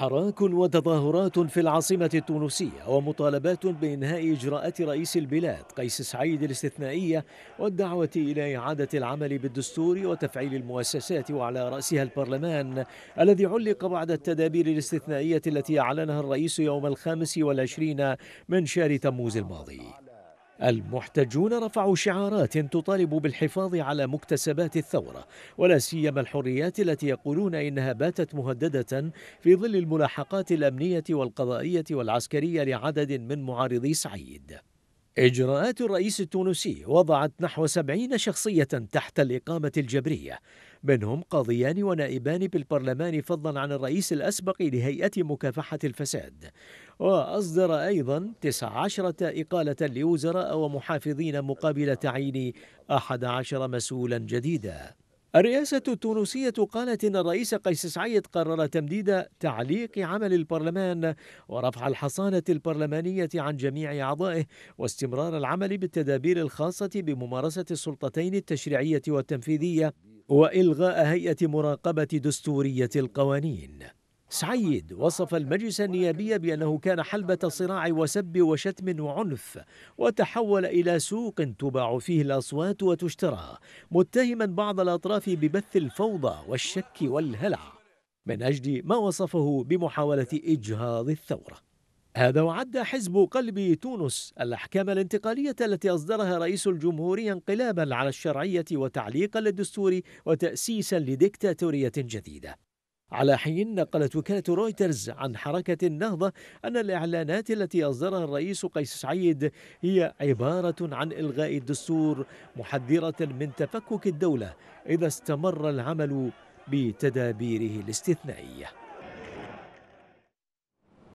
حراك وتظاهرات في العاصمة التونسية ومطالبات بإنهاء إجراءات رئيس البلاد قيس سعيد الاستثنائية والدعوة إلى إعادة العمل بالدستور وتفعيل المؤسسات وعلى رأسها البرلمان الذي علق بعد التدابير الاستثنائية التي أعلنها الرئيس يوم الخامس والعشرين من شهر تموز الماضي المحتجون رفعوا شعارات تطالب بالحفاظ على مكتسبات الثورة ولا سيما الحريات التي يقولون إنها باتت مهددة في ظل الملاحقات الأمنية والقضائية والعسكرية لعدد من معارضي سعيد إجراءات الرئيس التونسي وضعت نحو سبعين شخصية تحت الإقامة الجبرية منهم قاضيان ونائبان بالبرلمان فضلا عن الرئيس الأسبق لهيئة مكافحة الفساد وأصدر أيضا تسع عشرة إقالة لوزراء ومحافظين مقابل تعيين أحد عشر مسؤولا جديدا الرئاسة التونسية قالت إن الرئيس قيس سعيد قرر تمديد تعليق عمل البرلمان ورفع الحصانة البرلمانية عن جميع أعضائه واستمرار العمل بالتدابير الخاصة بممارسة السلطتين التشريعية والتنفيذية وإلغاء هيئة مراقبة دستورية القوانين سعيد وصف المجلس النيابي بأنه كان حلبة صراع وسب وشتم وعنف وتحول إلى سوق تباع فيه الأصوات وتشترى متهما بعض الأطراف ببث الفوضى والشك والهلع من أجل ما وصفه بمحاولة إجهاض الثورة هذا وعد حزب قلب تونس الأحكام الانتقالية التي أصدرها رئيس الجمهورية انقلابا على الشرعية وتعليقا للدستور وتأسيسا لديكتاتورية جديدة على حين نقلت وكالة رويترز عن حركة النهضة أن الإعلانات التي أصدرها الرئيس قيس سعيد هي عبارة عن إلغاء الدستور محذرة من تفكك الدولة إذا استمر العمل بتدابيره الاستثنائية